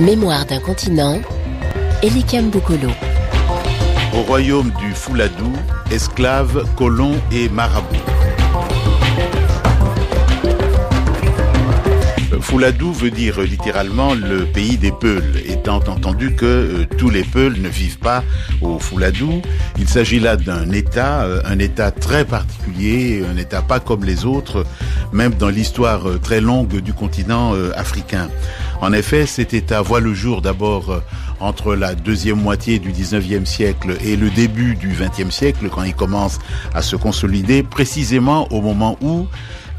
Mémoire d'un continent, Elikam Bukolo. Au royaume du Fouladou, esclaves, colons et marabouts. Fouladou veut dire littéralement le pays des Peuls, étant entendu que euh, tous les Peuls ne vivent pas au Fouladou. Il s'agit là d'un État, euh, un État très particulier, un État pas comme les autres, même dans l'histoire euh, très longue du continent africain. En effet, cet État voit le jour d'abord euh, entre la deuxième moitié du 19e siècle et le début du 20e siècle, quand il commence à se consolider, précisément au moment où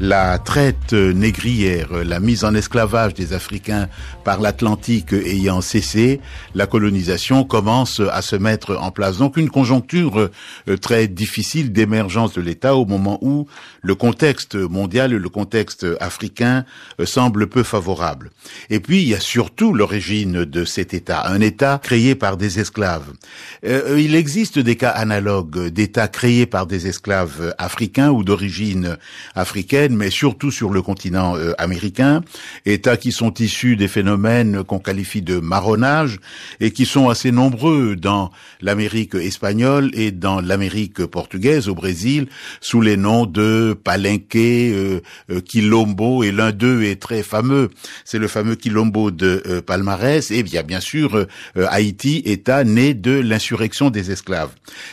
la traite négrière, la mise en esclavage des Africains par l'Atlantique ayant cessé, la colonisation commence à se mettre en place. Donc une conjoncture euh, très difficile d'émergence de l'État au moment où le contexte mondial, et le contexte africain euh, semblent peu favorables. Et puis, il y a surtout l'origine de cet État, un État créé par des esclaves. Euh, euh, il existe des cas analogues d'États créés par des esclaves africains ou d'origine africaine, mais surtout sur le continent américain, États qui sont issus des phénomènes qu'on qualifie de marronnage et qui sont assez nombreux dans l'Amérique espagnole et dans l'Amérique portugaise, au Brésil, sous les noms de Palenque, euh, euh, Quilombo, et l'un d'eux est très fameux. C'est le fameux Quilombo de euh, Palmarès. Et bien, bien sûr, Haïti, État né de l'insurrection des esclaves.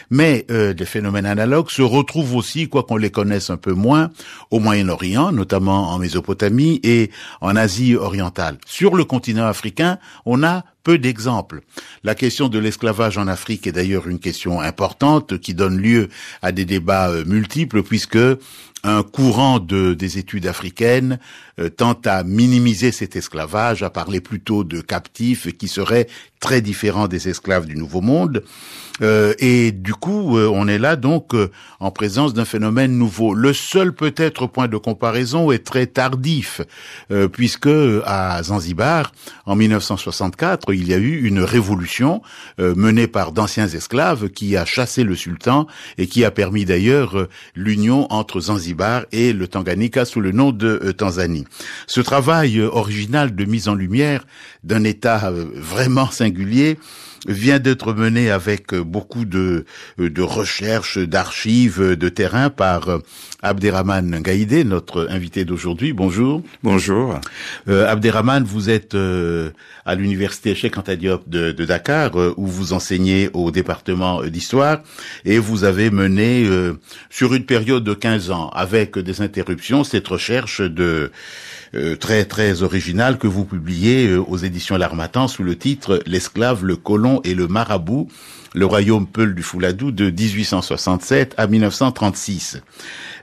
Mais des phénomènes analogues se retrouvent aussi, quoi qu'on les connaisse un peu moins, au Moyen-Orient, notamment en Mésopotamie et en Asie orientale. Sur le continent africain, on a peu d'exemples. La question de l'esclavage en Afrique est d'ailleurs une question importante qui donne lieu à des débats euh, multiples puisque un courant de, des études africaines euh, à minimiser cet esclavage, à parler plutôt de captifs qui seraient très différents des esclaves du Nouveau Monde. Euh, et du coup, euh, on est là donc euh, en présence d'un phénomène nouveau. Le seul peut-être point de comparaison est très tardif, puisque à Zanzibar, en 1964, il y a eu une révolution menée par d'anciens esclaves qui a chassé le sultan et qui a permis d'ailleurs l'union entre Zanzibar et le Tanganyika sous le nom de euh, Tanzanie. Ce travail euh, original de mise en lumière d'un État euh, vraiment singulier vient d'être menée avec euh, beaucoup de, euh, de recherches, d'archives euh, de terrain par Abderrahman Gaïdé, notre invité d'aujourd'hui. Bonjour. Bonjour. Abderrahman, vous êtes à l'université Cheikh Anta Diop de, Dakar, où vous enseignez au département d'histoire, et vous avez mené sur une période de 15 ans, avec des interruptions, cette recherche de euh, très très original que vous publiez euh, aux éditions L'Armatan sous le titre L'esclave, le colon et le marabout le royaume Peul du Fouladou de 1867 à 1936.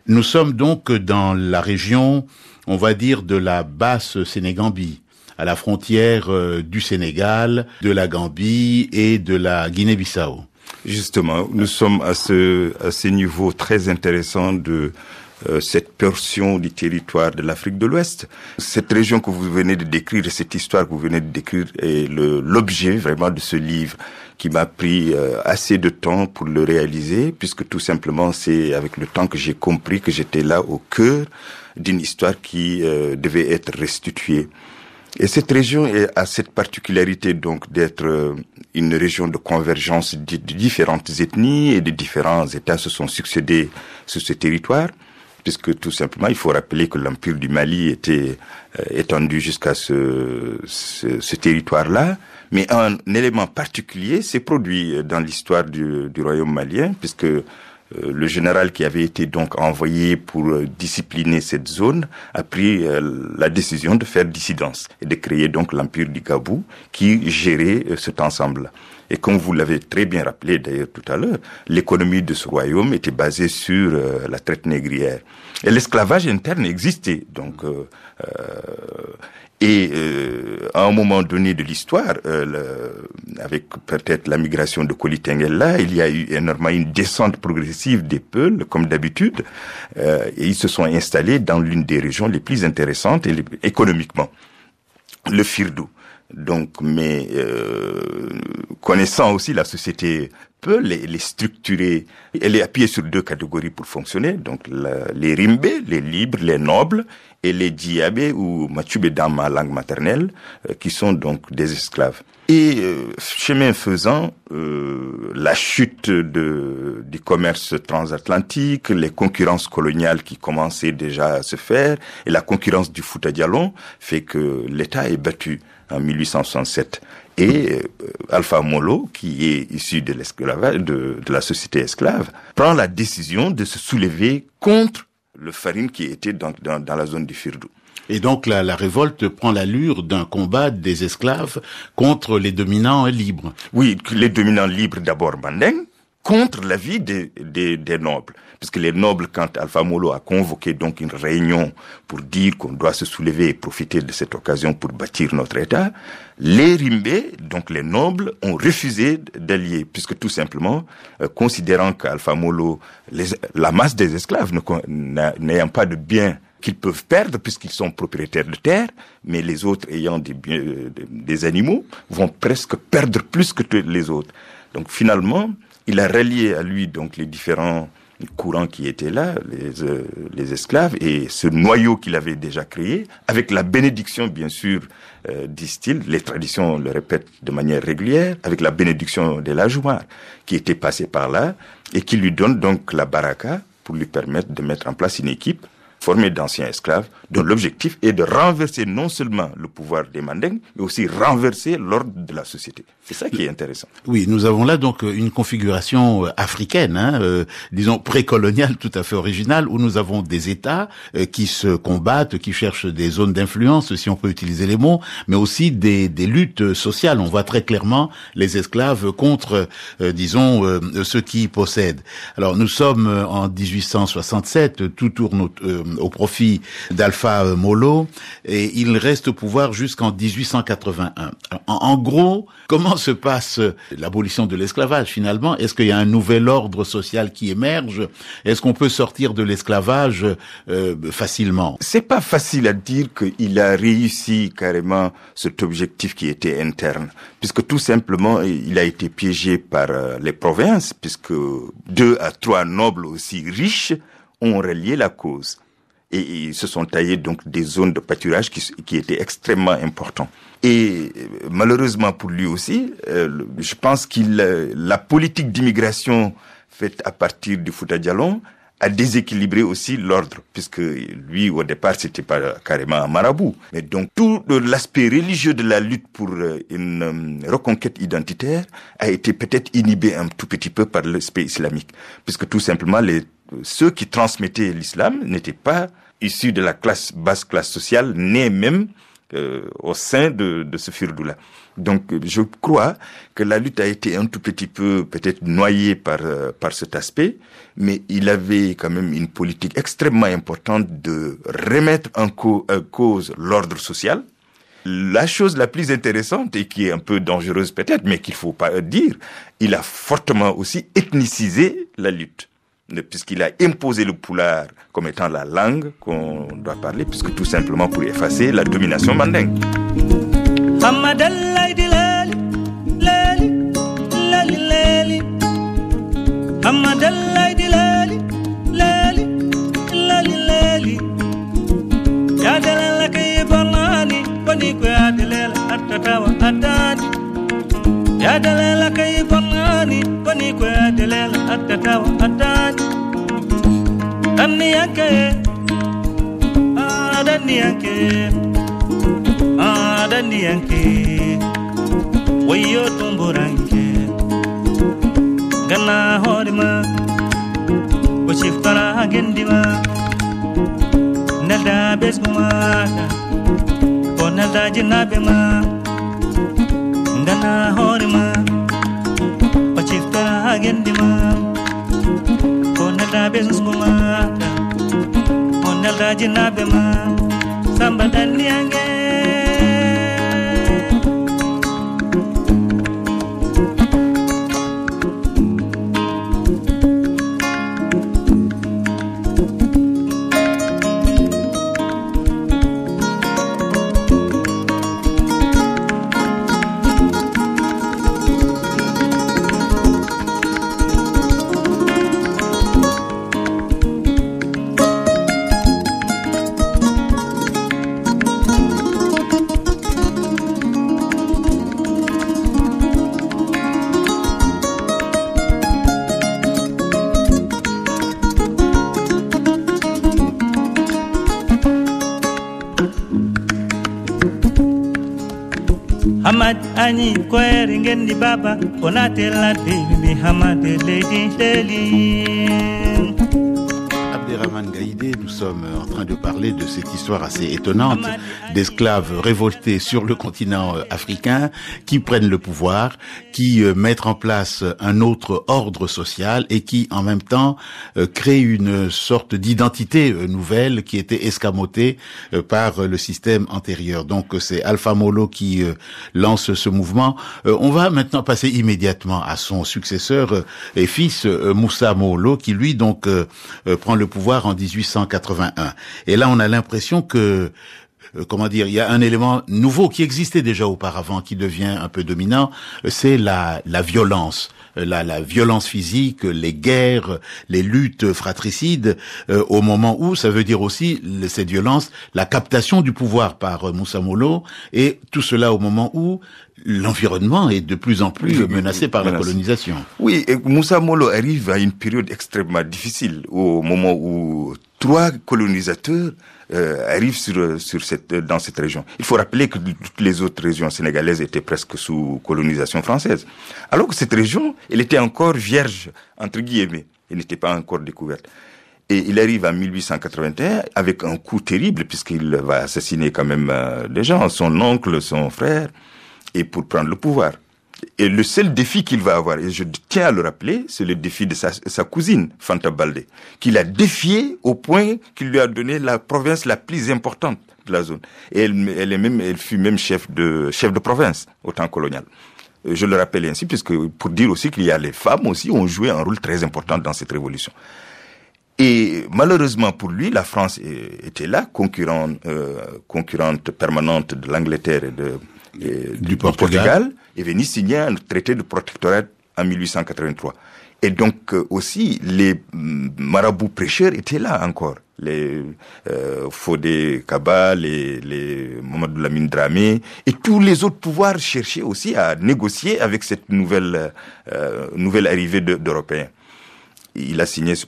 Nous sommes donc dans la région, on va dire, de la basse Sénégambie, à la frontière euh, du Sénégal, de la Gambie et de la Guinée-Bissau. Justement, nous sommes à ce, à très intéressant de, euh, cette portion du territoire de l'Afrique de l'Ouest. Cette région que vous venez de décrire, cette histoire que vous venez de décrire est l'objet vraiment de ce livre qui m'a pris euh, assez de temps pour le réaliser, puisque tout simplement c'est avec le temps que j'ai compris que j'étais là au cœur d'une histoire qui euh, devait être restituée. Et cette région a cette particularité donc d'être une région de convergence de différentes ethnies et de différents États se sont succédés sur ce territoire puisque tout simplement, il faut rappeler que l'Empire du Mali était euh, étendu jusqu'à ce, territoire-là. Mais un élément particulier s'est produit euh, dans l'histoire du, royaume malien, puisque euh, le général qui avait été donc envoyé pour discipliner cette zone a pris la décision de faire dissidence et de créer donc l'Empire du Gabou qui gérait cet ensemble. -là. Et comme vous l'avez très bien rappelé d'ailleurs tout à l'heure, l'économie de ce royaume était basée sur euh, la traite négrière. Et l'esclavage interne existait. Donc, euh, euh et euh, à un moment donné de l'histoire, avec peut-être la migration de Kolitengela, il y a eu énormément une descente progressive des peuples, comme d'habitude, et ils se sont installés dans l'une des régions les plus intéressantes et économiquement, le Firdou. Donc, mais euh, connaissant aussi la société peut les, les, structurer. Elle est appuyée sur deux catégories pour fonctionner. Donc, les rimbe, les libres, les nobles, et les diabé ou matubé dans ma langue maternelle, euh, qui sont donc des esclaves. Et euh, chemin faisant, la chute de, du commerce transatlantique, les concurrences coloniales qui commençaient déjà à se faire, et la concurrence du foot à Dialon fait que l'État est battu en 1867. Et euh, Alpha Molo, qui est issu de l'esclavage, de, la société esclave, prend la décision de se soulever contre le farine qui était dans, dans, la zone du Firdou. Et donc la, la révolte prend l'allure d'un combat des esclaves contre les dominants libres. Oui, les dominants libres d'abord Bandeng, contre l'avis des, des, des, nobles. puisque les nobles, quand Alpha Molo a convoqué donc une réunion pour dire qu'on doit se soulever et profiter de cette occasion pour bâtir notre État, les Rimbé, donc les nobles, ont refusé d'allier, puisque tout simplement, euh, considérant qu'Alpha Molo, les, la masse des esclaves n'ayant pas de biens qu'ils peuvent perdre puisqu'ils sont propriétaires de terre, mais les autres ayant des, biens, euh, des animaux vont presque perdre plus que les autres. Donc finalement, il a relié à lui donc les différents courants qui étaient là, les, euh, les esclaves, et ce noyau qu'il avait déjà créé, avec la bénédiction, bien sûr, euh, disent-ils, les traditions le répètent de manière régulière, avec la bénédiction de la joie qui était passée par là, et qui lui donne donc la baraka pour lui permettre de mettre en place une équipe formés d'anciens esclaves, dont l'objectif est de renverser non seulement le pouvoir des Mandingues, mais aussi renverser l'ordre de la société. C'est ça qui est intéressant. Oui, nous avons là donc une configuration euh, africaine, hein, euh, disons précoloniale tout à fait originale, où nous avons des États euh, qui se combattent, qui cherchent des zones d'influence, si on peut utiliser les mots, mais aussi des, des luttes sociales. On voit très clairement les esclaves contre, disons, ceux qui possèdent. Alors nous sommes en 1867, tout tourne euh, au profit d'Alpha euh, Molo et il reste au pouvoir jusqu'en 1881. En, en, gros, comment se passe euh, l'abolition de l'esclavage finalement Est-ce qu'il y a un nouvel ordre social qui émerge Est-ce qu'on peut sortir de l'esclavage euh, facilement C'est pas facile à dire qu'il a réussi carrément cet objectif qui était interne, puisque tout simplement il a été piégé par euh, les provinces, puisque deux à trois nobles aussi riches ont relié la cause et ils se sont taillés donc des zones de pâturage qui, qui étaient extrêmement importantes. Et euh, malheureusement pour lui aussi, euh, je pense que euh, la politique d'immigration faite à partir du Fouta Djallon a déséquilibré aussi l'ordre, puisque lui, au départ, c'était pas carrément un marabout. Mais donc, tout l'aspect religieux de la lutte pour une reconquête identitaire a été peut-être inhibé un tout petit peu par l'aspect islamique, puisque tout simplement, les ceux qui transmettaient l'islam n'étaient pas issus de la classe basse classe sociale, nés même euh, au sein de, de ce firdoula. Donc euh, je crois que la lutte a été un tout petit peu peut-être noyée par, euh, par cet aspect, mais il avait quand même une politique extrêmement importante de remettre en, en cause l'ordre social. La chose la plus intéressante et qui est un peu dangereuse peut-être, mais qu'il faut pas dire, il a fortement aussi ethnicisé la lutte puisqu'il a imposé le poulard comme étant la langue qu'on doit parler, puisque tout simplement pour effacer la domination mandingue. ndani yake ah, ndani yake ah, ndani yake wayo tumbo ranke gana horima washiftara gendima nalda besguma ko nalda jinabema gana horima washiftara gendima ko nalda besguma ngalda jinnaɓe ma samba danniyangue Ani kweringendi baba, onatela baby, mihamade lady, lady. Gaïdé, nous sommes en train de parler de cette histoire assez étonnante d'esclaves révoltés sur le continent euh, africain qui prennent le pouvoir, qui euh, mettent en place un autre ordre social et qui en même temps euh, créent une sorte d'identité nouvelle qui était escamotée par le système antérieur. Donc c'est Alpha Molo qui lance ce mouvement. On va maintenant passer immédiatement à son successeur et fils Moussa Molo qui lui donc prend le pouvoir en 1881. Et là, on a l'impression que euh, comment dire, il y a un élément nouveau qui existait déjà auparavant, qui devient un peu dominant, c'est la, violence. Euh, la, violence physique, les guerres, les luttes fratricides, euh, au moment où ça veut dire aussi cette violence, la captation du pouvoir par Moussa Molo, et tout cela au moment où l'environnement est de plus en plus menacé par la colonisation. Oui, et Moussa Molo arrive à une période extrêmement difficile, au moment où trois colonisateurs euh, arrivent sur, sur cette, dans cette région. Il faut rappeler que toutes les autres régions sénégalaises étaient presque sous colonisation française. Alors que cette région, elle était encore vierge, entre guillemets. Elle n'était pas encore découverte. Et il arrive en 1881 avec un coup terrible, puisqu'il va assassiner quand même euh, des gens, son oncle, son frère et pour prendre le pouvoir. Et le seul défi qu'il va avoir, et je tiens à le rappeler, c'est le défi de sa, cousine, Fanta Balde, qu'il a défié au point qu'il lui a donné la province la plus importante de la zone. Et elle, elle, est même, elle fut même chef de, chef de province au temps colonial. Euh, je le rappelle ainsi, puisque pour dire aussi qu'il y a les femmes aussi ont joué un rôle très important dans cette révolution. Et malheureusement pour lui, la France était là, concurrente, euh, concurrente permanente de l'Angleterre et, de, du, Portugal. et venait signer un traité de protectorat en 1883. Et donc euh, aussi, les mm, marabouts prêcheurs étaient là encore. Les euh, Fodé Kaba, les, les Mamadou Lamine Dramé, et tous les autres pouvoirs cherchaient aussi à négocier avec cette nouvelle, euh, nouvelle arrivée d'Européens il a signé ce,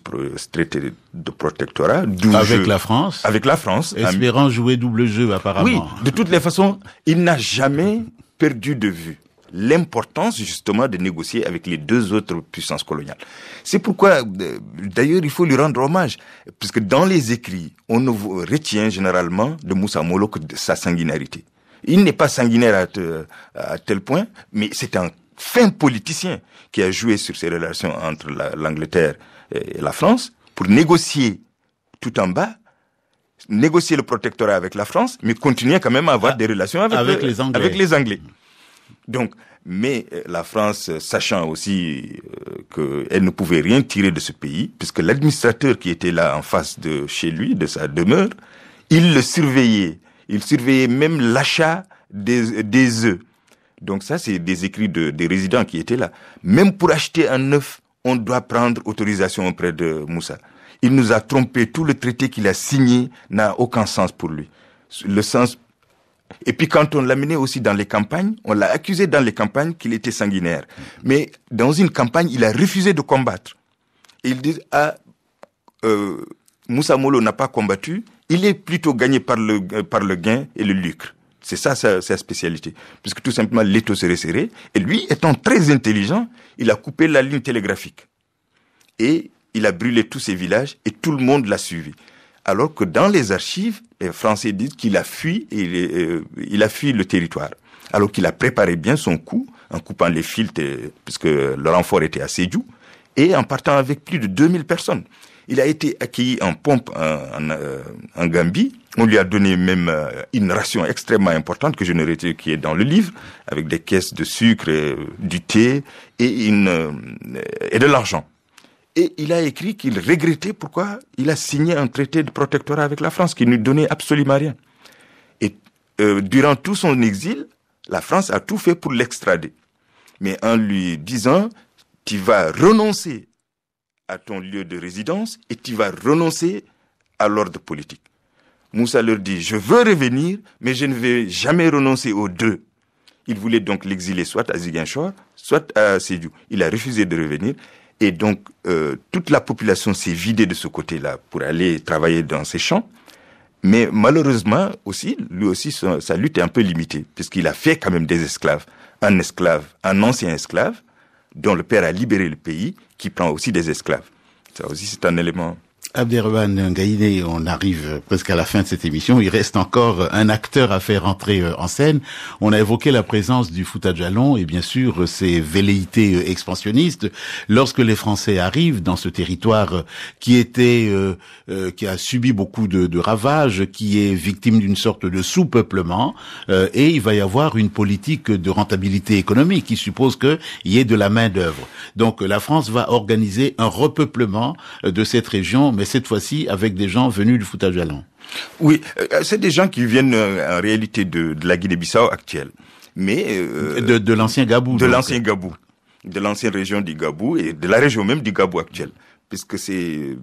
traité de protectorat. avec la France Avec la France. Espérant jouer double jeu, apparemment. Oui, de toutes les façons, il n'a jamais perdu de vue l'importance justement de négocier avec les deux autres puissances coloniales. C'est pourquoi, euh, d'ailleurs, il faut lui rendre hommage, puisque dans les écrits, on ne retient généralement de Moussa Molo que de sa sanguinarité. Il n'est pas sanguinaire à tel point, mais c'est un fin politicien qui a joué sur ces relations entre l'Angleterre et la France pour négocier tout en bas négocier le protectorat avec la France, mais continuer quand même à avoir ah, des relations avec, les Anglais. avec, les Anglais. Donc, mais euh, la France, euh, sachant aussi euh, qu'elle ne pouvait rien tirer de ce pays, puisque l'administrateur qui était là en face de chez lui, de sa demeure, il le surveillait. Il surveillait même l'achat des, des œufs donc ça, c'est des écrits de, des résidents qui étaient là. Même pour acheter un œuf, on doit prendre autorisation auprès de Moussa. Il nous a trompé. Tout le traité qu'il a signé n'a aucun sens pour lui. Le sens. Et puis quand on l'a mené aussi dans les campagnes, on l'a accusé dans les campagnes qu'il était sanguinaire. Mais dans une campagne, il a refusé de combattre. Il dit disent ah euh, Moussa Molo n'a pas combattu. Il est plutôt gagné par le par le gain et le lucre. C'est ça sa, spécialité. Puisque tout simplement, l'étau s'est serré Et lui, étant très intelligent, il a coupé la ligne télégraphique. Et il a brûlé tous ses villages et tout le monde l'a suivi. Alors que dans les archives, les Français disent qu'il a fui, et euh, il, a fui le territoire. Alors qu'il a préparé bien son coup en coupant les filtres puisque le renfort était assez doux et en partant avec plus de 2000 personnes. Il a été accueilli en pompe en, euh, Gambie. On lui a donné même euh, une ration extrêmement importante que je ne retiens qui est dans le livre, avec des caisses de sucre, euh, du thé et, une, de l'argent. Et il a écrit qu'il regrettait pourquoi il a signé un traité de protectorat avec la France qui ne lui donnait absolument rien. Et durant tout son exil, la France a tout fait pour l'extrader. Mais en lui disant, tu vas renoncer à ton lieu de résidence et tu vas renoncer à l'ordre politique. Moussa leur dit, je veux revenir, mais je ne vais jamais renoncer aux deux. Il voulait donc l'exiler soit à Ziguinchor, soit à Sédiou. Il a refusé de revenir. Et donc, euh, toute la population s'est vidée de ce côté-là pour aller travailler dans ses champs. Mais malheureusement aussi, lui aussi, sa lutte est un peu limitée, puisqu'il a fait quand même des esclaves, un esclave, un ancien esclave, dont le père a libéré le pays, qui prend aussi des esclaves. Ça aussi, c'est un élément Abderrahman Gaïné, on arrive presque à la fin de cette émission. Il reste encore un acteur à faire entrer euh, en scène. On a évoqué la présence du Fouta Jalon et bien sûr euh, ses velléités euh, expansionnistes. Lorsque les Français arrivent dans ce territoire qui était, qui a subi beaucoup de, ravages, qui est victime d'une sorte de sous-peuplement, et il va y avoir une politique de rentabilité économique qui suppose qu'il y ait de la main d'œuvre. Donc la France va organiser un repeuplement de cette région, cette fois-ci avec des gens venus du Fouta allant Oui, euh, c'est des gens qui viennent euh, en réalité de, la Guinée-Bissau actuelle. Mais euh, de, l'ancien Gabou. De l'ancien Gabou, de l'ancienne région du Gabou et de la région même du Gabou actuelle, puisque c'est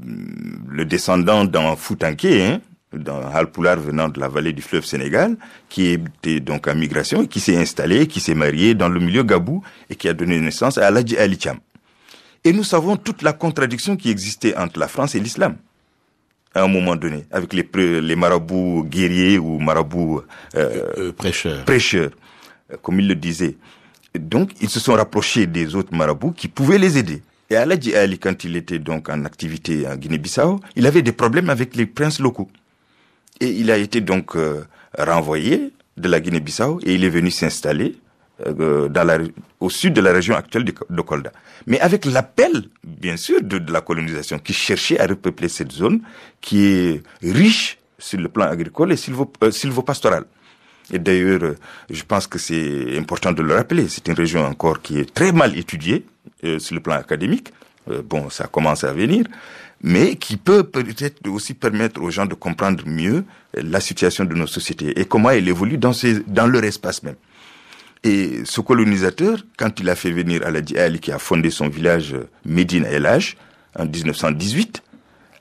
le descendant d'un Foutanké, d'un hein, dans Halpoulard venant de la vallée du fleuve Sénégal, qui était donc en migration et qui s'est installé, qui s'est marié dans le milieu Gabou et qui a donné naissance à Aladji Alicham. Et nous savons toute la contradiction qui existait entre la France et l'islam à un moment donné, avec les, les marabouts guerriers ou marabouts euh, euh, euh, prêcheurs. comme ils le disaient. donc, ils se sont rapprochés des autres marabouts qui pouvaient les aider. Et Aladji Ali, quand il était donc en activité en Guinée-Bissau, il avait des problèmes avec les princes locaux. Et il a été donc renvoyé de la Guinée-Bissau et il est venu s'installer euh, euh, dans la, au sud de la région actuelle de Kolda. Mais avec l'appel, bien sûr, de, la colonisation qui cherchait à repeupler cette zone qui est riche sur le plan agricole et sylvopastoral. Euh, pastoral et d'ailleurs, je pense que c'est important de le rappeler. C'est une région encore qui est très mal étudiée sur le plan académique. bon, ça commence à venir mais qui peut peut-être aussi permettre aux gens de comprendre mieux la situation de nos sociétés et comment elle évolue dans, ces, dans leur espace même. Et ce colonisateur, quand il a fait venir la Ali, qui a fondé son village euh, Médine El en 1918,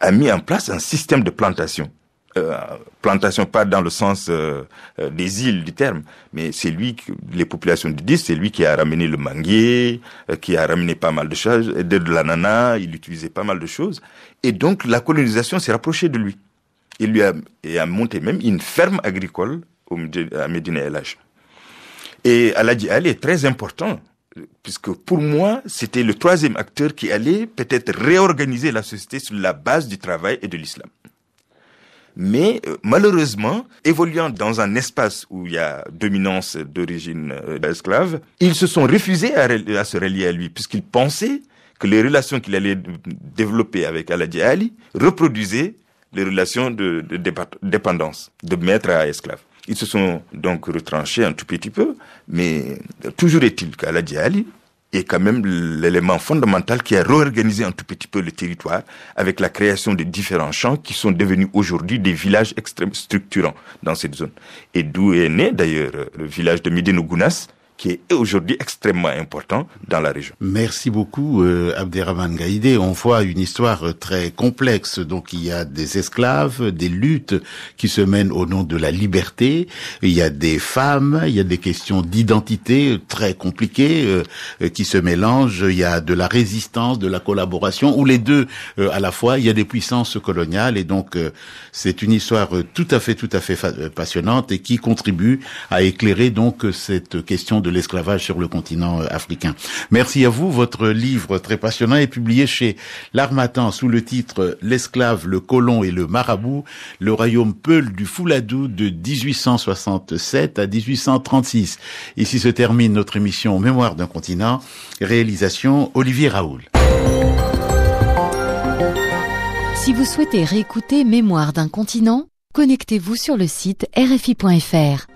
a mis en place un système de plantation. Euh, plantation pas dans le sens euh, euh, des îles du terme, mais c'est lui que les populations du disent, c'est lui qui a ramené le manguier, qui a ramené pas mal de choses, de, de l'ananas, il utilisait pas mal de choses, et donc la colonisation s'est rapprochée de lui. Il lui a, et a monté même une ferme agricole au, à Medina El et Aladji Ali est très important, puisque pour moi, c'était le troisième acteur qui allait peut-être réorganiser la société sur la base du travail et de l'islam. Mais euh, malheureusement, évoluant dans un espace où il y a dominance d'origine euh, d'esclaves, ils se sont refusés à, se relier à lui, puisqu'ils pensaient que les relations qu'il allait développer avec Aladji Ali reproduisaient les relations de dépendance, de maître à esclave. Ils se sont donc retranchés un tout petit peu, mais toujours est-il que Ali est quand même l'élément fondamental qui a réorganisé un tout petit peu le territoire avec la création de différents champs qui sont devenus aujourd'hui des villages extrêmement structurants dans cette zone. Et d'où est né d'ailleurs le village de Midenogunas qui est aujourd'hui extrêmement important dans la région. Merci beaucoup euh, Abderrahman Gaïdé. On voit une histoire euh, très complexe. Donc il y a des esclaves, des luttes qui se mènent au nom de la liberté. Il y a des femmes, il y a des questions d'identité euh, très compliquées euh, qui se mélangent. Il y a de la résistance, de la collaboration, ou les deux à la fois. Il y a des puissances coloniales. Et donc c'est une histoire tout à fait, tout à fait passionnante et qui contribue à éclairer donc cette question de l'esclavage sur le continent euh, africain. Merci à vous. Votre livre très passionnant est publié chez L'Armatan sous le titre euh, L'esclave, le colon et le marabout, le royaume Peul du Fouladou de 1867 à 1836. Ici se termine notre émission Mémoire d'un continent. Réalisation Olivier Raoul. Si vous souhaitez réécouter Mémoire d'un continent, connectez-vous sur le site rfi.fr.